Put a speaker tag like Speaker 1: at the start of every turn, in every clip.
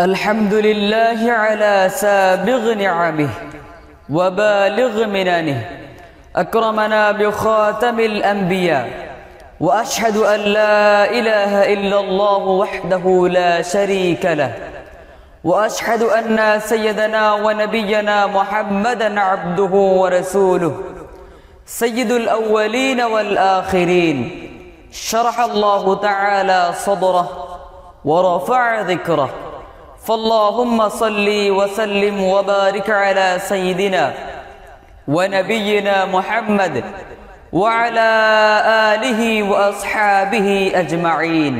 Speaker 1: الحمد لله على سابغ نعمه وبالغ مننه أكرمنا بخاتم الأنبياء وأشهد أن لا إله إلا الله وحده لا شريك له وأشهد أن سيدنا ونبينا محمدا عبده ورسوله سيد الأولين والآخرين شرح الله تعالى صدره ورفع ذكره فاللهم صل وسلم وبارك على سيدنا ونبينا محمد وعلى آله وأصحابه أجمعين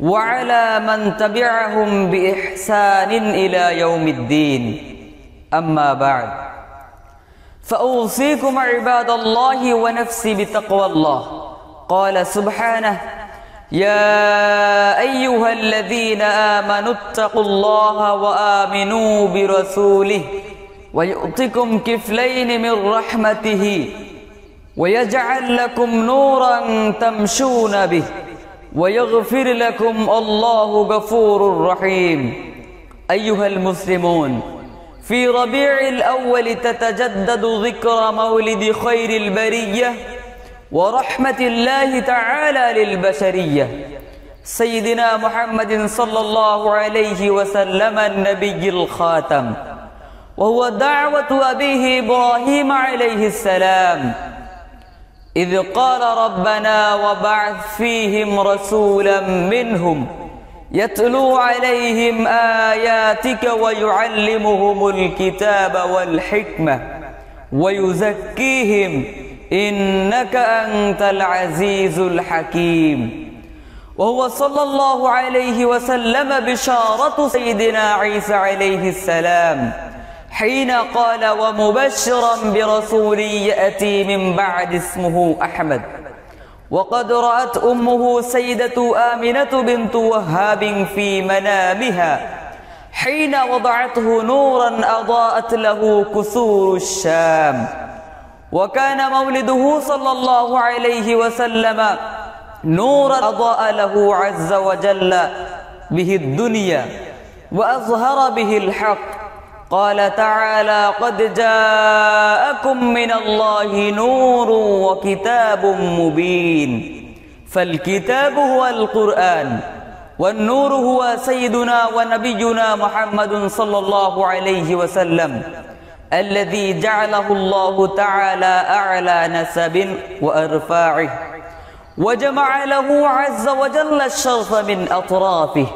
Speaker 1: وعلى من تبعهم بإحسان إلى يوم الدين أما بعد فأوصيكم عباد الله ونفسي بتقوى الله قال سبحانه يا أيها الذين آمنوا اتقوا الله وآمنوا برسوله ويؤتكم كفلين من رحمته ويجعل لكم نورا تمشون به ويغفر لكم الله غفور رحيم أيها المسلمون في ربيع الأول تتجدد ذكرى مولد خير البرية ورحمة الله تعالى للبشرية سيدنا محمد صلى الله عليه وسلم النبي الخاتم وهو دعوة أبيه إبراهيم عليه السلام إذ قال ربنا وبعث فيهم رسولا منهم يتلو عليهم آياتك ويعلمهم الكتاب والحكمة ويزكيهم إنك أنت العزيز الحكيم وهو صلى الله عليه وسلم بشارة سيدنا عيسى عليه السلام حين قال ومبشرا برسول يأتي من بعد اسمه أحمد وقد رأت أمه سيدة آمنة بنت وهاب في منامها حين وضعته نورا أضاءت له كسور الشام وكان مولده صلى الله عليه وسلم نورا أضاء له عز وجل به الدنيا وأظهر به الحق قال تعالى قد جاءكم من الله نور وكتاب مبين فالكتاب هو القرآن والنور هو سيدنا ونبينا محمد صلى الله عليه وسلم الذي جعله الله تعالى أعلى نسب وأرفاعه وجمع له عز وجل الشرف من أطرافه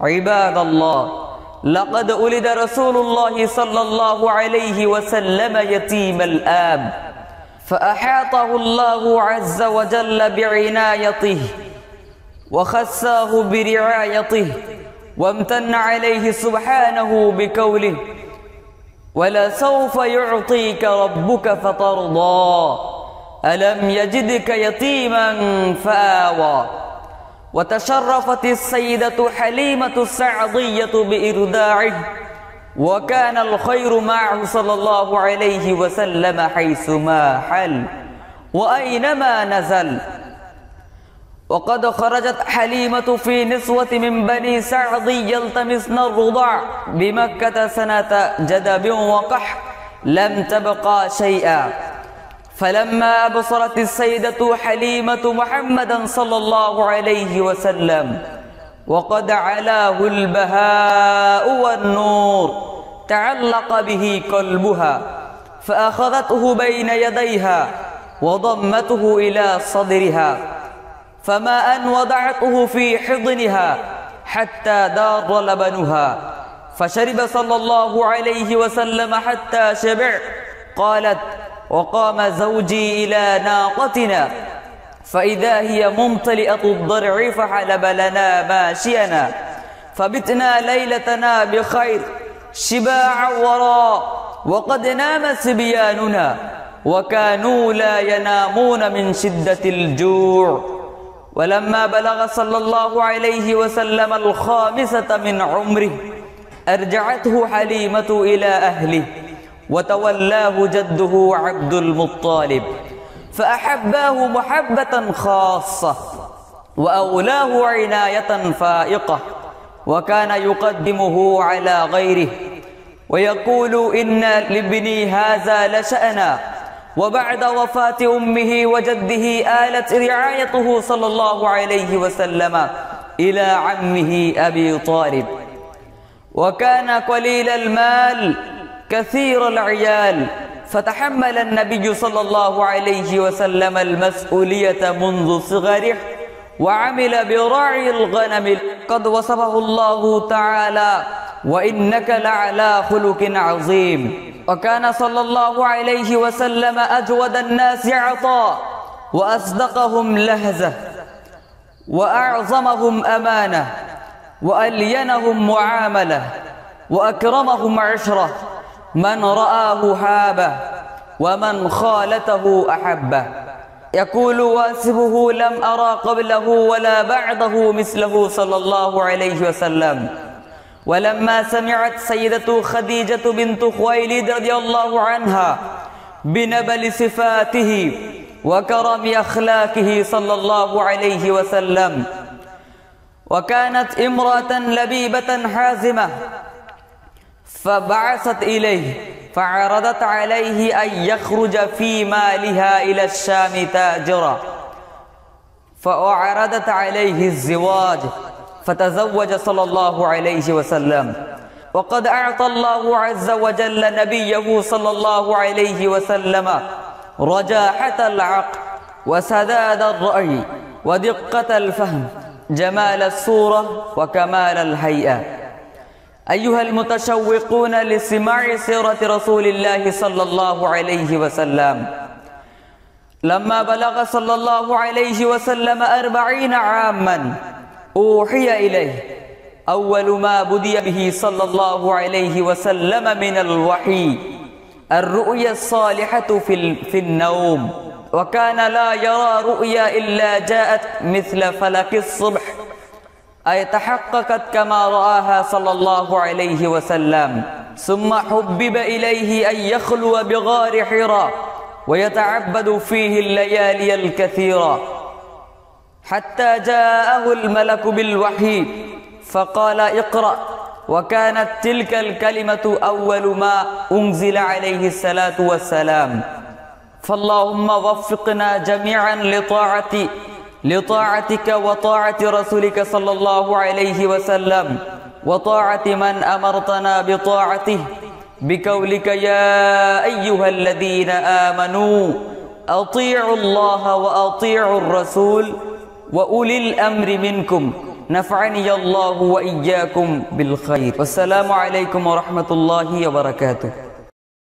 Speaker 1: عباد الله لقد ولد رسول الله صلى الله عليه وسلم يتيم الآب فأحاطه الله عز وجل بعنايته وخساه برعايته وامتن عليه سبحانه بكوله ولسوف يعطيك ربك فترضى ألم يجدك يتيما فآوى وتشرفت السيدة حليمة السعدية بإرداعه وكان الخير معه صلى الله عليه وسلم حيثما حل وأينما نزل وقد خرجت حليمة في نسوة من بني سعد يلتمسن الرضاع بمكة سنة جدب وقح لم تبقى شيئا فلما أبصرت السيدة حليمة محمدا صلى الله عليه وسلم وقد علاه البهاء والنور تعلق به قلبها فأخذته بين يديها وضمته إلى صدرها فما أن وضعته في حضنها حتى دار لبنها فشرب صلى الله عليه وسلم حتى شبع قالت وقام زوجي إلى ناقتنا فإذا هي ممتلئة الضرع فحلب لنا ماشينا فبتنا ليلتنا بخير شباع وراء وقد نام سبياننا وكانوا لا ينامون من شدة الجوع ولما بلغ صلى الله عليه وسلم الخامسة من عمره أرجعته حليمة إلى أهله وتولاه جده عبد المطالب فأحباه محبة خاصة وأولاه عناية فائقة وكان يقدمه على غيره ويقول إن لابني هذا لشأنا وبعد وفاة أمه وجده آلت رعايته صلى الله عليه وسلم إلى عمه أبي طالب وكان قليل المال كثير العيال فتحمل النبي صلى الله عليه وسلم المسؤولية منذ صغره وعمل برعي الغنم قد وصفه الله تعالى وإنك لعلى خلق عظيم وكان صلى الله عليه وسلم أجود الناس عطاء وأصدقهم لهزة وأعظمهم أمانة وألينهم معاملة وأكرمهم عشرة من رآه هابه ومن خالته أحبه يقول واسبه لم أرى قبله ولا بعده مثله صلى الله عليه وسلم ولما سمعت سيدة خديجة بنت خويلد رضي الله عنها بنبل صفاته وكرم أخلاقه صلى الله عليه وسلم وكانت امرأة لبيبة حازمة فبعثت إليه فعرضت عليه أن يخرج في مالها إلى الشام تاجرا فأعرضت عليه الزواج فتزوج صلى الله عليه وسلم وقد أعطى الله عز وجل نبيه صلى الله عليه وسلم رجاحة العقل وسداد الرأي ودقة الفهم جمال الصورة وكمال الهيئة أيها المتشوقون لسماع سيرة رسول الله صلى الله عليه وسلم لما بلغ صلى الله عليه وسلم أربعين عاماً أوحي إليه أول ما بدي به صلى الله عليه وسلم من الوحي الرؤيا الصالحة في, في النوم وكان لا يرى رؤيا إلا جاءت مثل فلك الصبح أي تحققت كما رآها صلى الله عليه وسلم ثم حبب إليه أن يخلو بغار حراء ويتعبد فيه الليالي الكثيرة حتى جاءه الملك بالوحي فقال اقرأ وكانت تلك الكلمة أول ما أنزل عليه الصلاة والسلام فاللهم وفقنا جميعا لطاعه لطاعتك وطاعة رسولك صلى الله عليه وسلم وطاعة من أمرتنا بطاعته بقولك يا أيها الذين آمنوا أطيعوا الله وأطيعوا الرسول وأولي الأمر منكم نفعني الله وإياكم بالخير والسلام عليكم ورحمة الله وبركاته